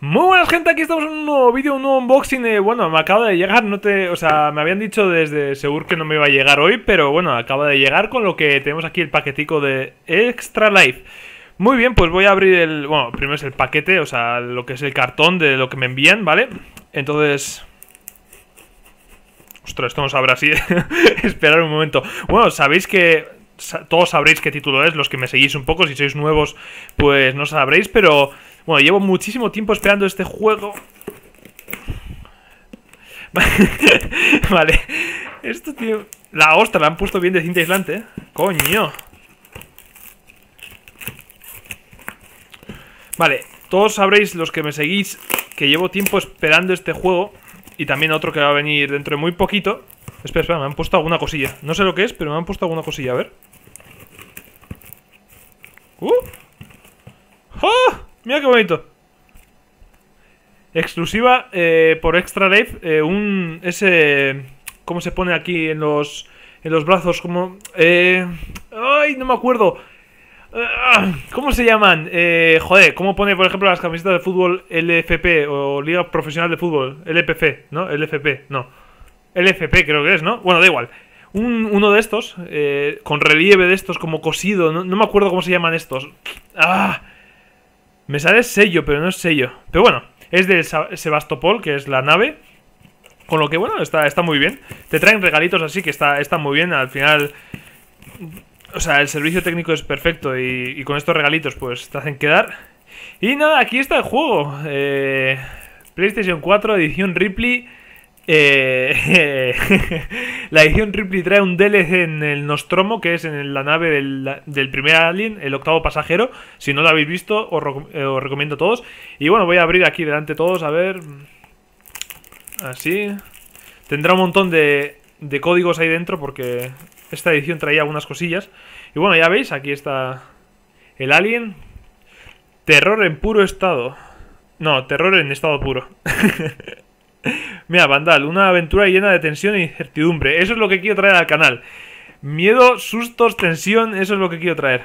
Muy buenas gente, aquí estamos en un nuevo vídeo, un nuevo unboxing de, eh, Bueno, me acaba de llegar, no te... O sea, me habían dicho desde seguro que no me iba a llegar hoy Pero bueno, acaba de llegar con lo que tenemos aquí el paquetico de Extra Life Muy bien, pues voy a abrir el... Bueno, primero es el paquete, o sea, lo que es el cartón de lo que me envían, ¿vale? Entonces... Ostras, esto no sabrá así Esperar un momento Bueno, sabéis que... Todos sabréis qué título es, los que me seguís un poco, si sois nuevos, pues no sabréis, pero bueno, llevo muchísimo tiempo esperando este juego. vale. Esto, tío... La ostra, la han puesto bien de cinta aislante, ¿eh? Coño. Vale, todos sabréis, los que me seguís, que llevo tiempo esperando este juego. Y también otro que va a venir dentro de muy poquito. Espera, espera, me han puesto alguna cosilla. No sé lo que es, pero me han puesto alguna cosilla. A ver. ¡Uh! ¡Oh! Mira qué bonito. Exclusiva eh, por Extra Life. Eh, un. Ese. ¿Cómo se pone aquí en los. En los brazos? Como. Eh, ay, no me acuerdo. Ah, ¿Cómo se llaman? Eh, joder, ¿cómo pone, por ejemplo, las camisetas de fútbol LFP o Liga Profesional de Fútbol? LPF, ¿no? LFP, no. LFP creo que es, ¿no? Bueno, da igual. Un, uno de estos, con relieve de estos, como cosido, no, no, me acuerdo cómo se llaman estos. ¡Ah! Me sale sello, pero no es sello. Pero bueno, es de Sebastopol, que es la nave. Con lo que, bueno, está, está muy bien. Te traen regalitos así que está, está muy bien. Al final, o sea, el servicio técnico es perfecto y, con estos regalitos pues te hacen quedar. Y nada, aquí está el juego. Eh, PlayStation 4, edición Ripley. Eh, la edición Ripley trae un DLC en el Nostromo, que es en la nave del, primer Alien, el octavo pasajero. Si no lo habéis visto, os, eh, recomiendo a todos. Y bueno, voy a abrir aquí delante todos, a ver. Así. Tendrá un montón de, códigos ahí dentro, porque esta edición traía algunas cosillas. Y bueno, ya veis, aquí está el Alien. Terror en puro estado. No, terror en estado puro. Mira, Vandal, una aventura llena de tensión e incertidumbre. Eso es lo que quiero traer al canal. Miedo, sustos, tensión, eso es lo que quiero traer.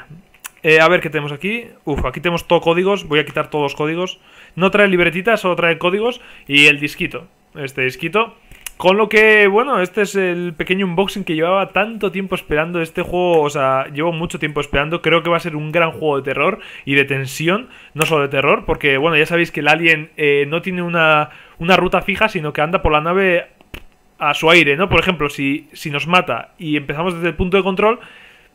Eh, a ver qué tenemos aquí. Uf, aquí tenemos todo códigos. Voy a quitar todos los códigos. No trae libretitas, solo trae códigos y el disquito. Este disquito con lo que, bueno, este es el pequeño unboxing que llevaba tanto tiempo esperando. Este juego, o sea, llevo mucho tiempo esperando. Creo que va a ser un gran juego de terror y de tensión, no solo de terror, porque, bueno, ya sabéis que el alien eh, no tiene una, ruta fija, sino que anda por la nave a su aire, ¿no? Por ejemplo, si, si nos mata y empezamos desde el punto de control,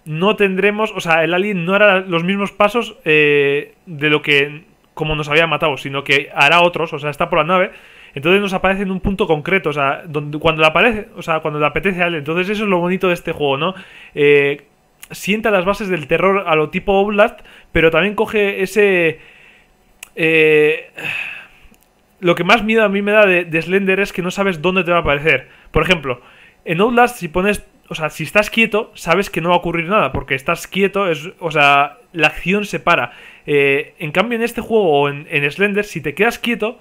no tendremos, o sea, el alien no hará los mismos pasos eh, de lo que como nos había matado, sino que hará otros, o sea, está por la nave entonces nos aparece en un punto concreto, o sea, donde, cuando le aparece, o sea, cuando le apetece a él. Entonces eso es lo bonito de este juego, ¿no? Eh, sienta las bases del terror a lo tipo Oblast, pero también coge ese... Eh, lo que más miedo a mí me da de, Slender es que no sabes dónde te va a aparecer. Por ejemplo, en Oblast si pones... O sea, si estás quieto, sabes que no va a ocurrir nada, porque estás quieto, es, o sea, la acción se para. Eh, en cambio, en este juego o en Slender, si te quedas quieto,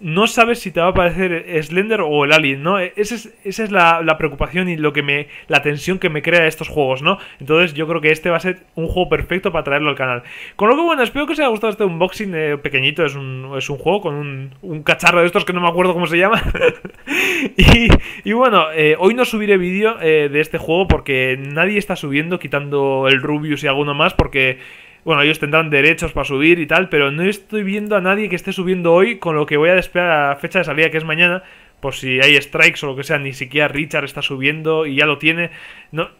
no sabes si te va a aparecer Slender o el Alien, ¿no? E-, esa es, la, preocupación y lo que me, la tensión que me crea estos juegos, ¿no? Entonces yo creo que este va a ser un juego perfecto para traerlo al canal. Con lo que, bueno, espero que os haya gustado este unboxing eh, pequeñito. Es un, es un, juego con un, cacharro de estos que no me acuerdo cómo se llama. y, bueno, eh, hoy no subiré vídeo eh, de este juego porque nadie está subiendo, quitando el Rubius y alguno más, porque... Bueno, ellos tendrán derechos para subir y tal, pero no estoy viendo a nadie que esté subiendo hoy con lo que voy a despegar a la fecha de salida, que es mañana. Por si hay strikes o lo que sea, ni siquiera Richard está subiendo y ya lo tiene.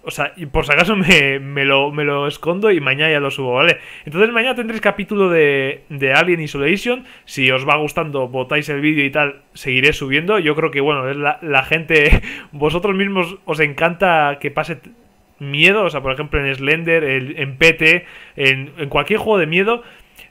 o sea, por si acaso me, lo, escondo y mañana ya lo subo, ¿vale? Entonces mañana tendréis capítulo de, de Alien Isolation. Si os va gustando, votáis el vídeo y tal, seguiré subiendo. Yo creo que, bueno, la gente, vosotros mismos os encanta que pase miedo, o sea, por ejemplo en Slender, el, en PT, en, cualquier juego de miedo,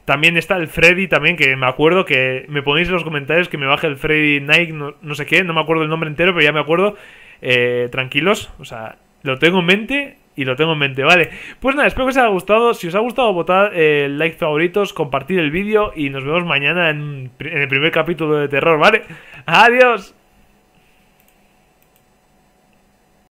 también está el Freddy también, que me acuerdo que me ponéis en los comentarios que me baje el Freddy Nike, no, no sé qué, no me acuerdo el nombre entero, pero ya me acuerdo. Eh, tranquilos, o sea, lo tengo en mente y lo tengo en mente, ¿vale? Pues nada, espero que os haya gustado. Si os ha gustado, votad el eh, like favoritos, compartir el vídeo y nos vemos mañana en el primer capítulo de terror, ¿vale? ¡Adiós!